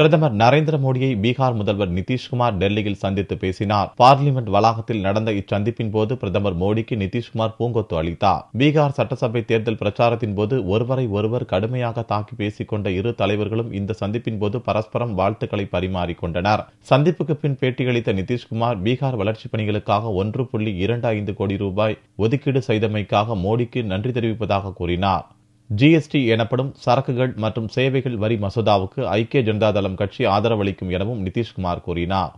பிரதமர் நரேந்திர மோடியை பீகார் முதல்வர் நிதிஷ்குமார் டெல்லியில் சந்தித்து பேசினார் பார்லிமெண்ட் வளாகத்தில் நடந்த இச்சந்திப்பின் போது பிரதமர் மோடிக்கு நிதிஷ்குமார் பூங்கொத்து அளித்தார் பீகார் சட்டசபை தேர்தல் பிரச்சாரத்தின் போது ஒருவரை ஒருவர் கடுமையாக தாக்கி பேசிக்கொண்ட இரு தலைவர்களும் இந்த சந்திப்பின் போது பரஸ்பரம் வாழ்த்துக்களை பரிமாறிக்கொண்டனர் சந்திப்புக்கு பின் பேட்டியளித்த நிதிஷ்குமார் பீகார் வளர்ச்சிப் பணிகளுக்காக ஒன்று புள்ளி இரண்டு ஐந்து கோடி ரூபாய் ஒதுக்கீடு செய்தமைக்காக மோடிக்கு நன்றி தெரிவிப்பதாக கூறினார் ஜிஎஸ்டி எனப்படும் சரக்குகள் மற்றும் சேவைகள் வரி மசோதாவுக்கு ஐக்கிய ஜனதாதளம் கட்சி ஆதரவளிக்கும் எனவும் நிதிஷ்குமார் கூறினார்